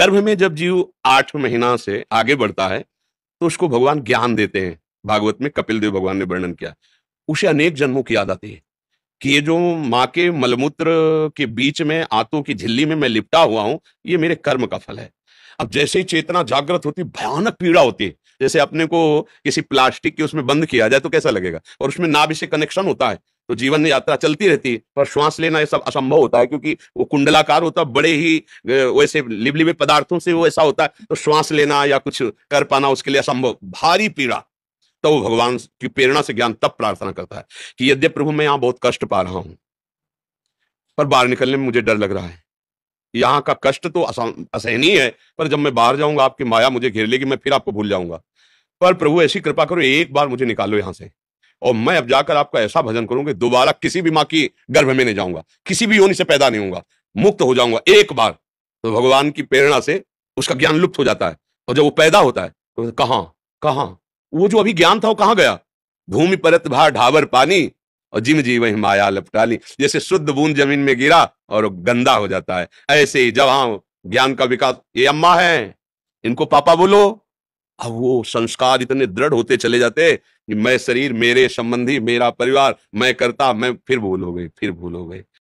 गर्भ में जब जीव आठ महीना से आगे बढ़ता है तो उसको भगवान ज्ञान देते हैं भागवत में कपिल देव भगवान ने वर्णन किया उसे अनेक जन्मों की याद आती है कि ये जो माँ के मलमूत्र के बीच में आतों की झिल्ली में मैं लिपटा हुआ हूं ये मेरे कर्म का फल है अब जैसे ही चेतना जागृत होती भयानक पीड़ा होती है जैसे अपने को किसी प्लास्टिक के उसमें बंद किया जाए तो कैसा लगेगा और उसमें नाभि से कनेक्शन होता है तो जीवन यात्रा चलती रहती है पर श्वास लेना ये सब असंभव होता है क्योंकि वो कुंडलाकार होता है बड़े ही वैसे लिबलिबे पदार्थों से वो ऐसा होता है तो श्वास लेना या कुछ कर पाना उसके लिए असंभव भारी पीड़ा तो वो भगवान की प्रेरणा से ज्ञान तब प्रार्थना करता है कि यद्य प्रभु मैं यहाँ बहुत कष्ट पा रहा हूं पर बाहर निकलने में मुझे डर लग रहा है यहाँ का कष्ट तो असहनीय है पर जब मैं बाहर जाऊंगा आपकी माया मुझे घेर लेगी मैं फिर आपको भूल जाऊंगा पर प्रभु ऐसी कृपा करो एक बार मुझे निकालो यहाँ से और मैं अब जाकर आपका ऐसा भजन करूंगा दोबारा किसी भी माँ की गर्भ में नहीं जाऊंगा किसी भी योनि से पैदा नहीं होगा मुक्त हो जाऊंगा एक बार तो भगवान की प्रेरणा से उसका ज्ञान लुप्त हो जाता है और जब वो पैदा होता है तो कहाँ कहाँ वो जो अभी ज्ञान था वो कहाँ गया भूमि परत भार ढावर पानी और जिम जी वही माया लपटाली जैसे शुद्ध बूंद जमीन में गिरा और गंदा हो जाता है ऐसे ही जब हाँ ज्ञान का विकास ये अम्मा है इनको पापा बोलो अब वो संस्कार इतने दृढ़ होते चले जाते कि मैं शरीर मेरे संबंधी मेरा परिवार मैं करता मैं फिर भूल हो गई फिर भूल हो गई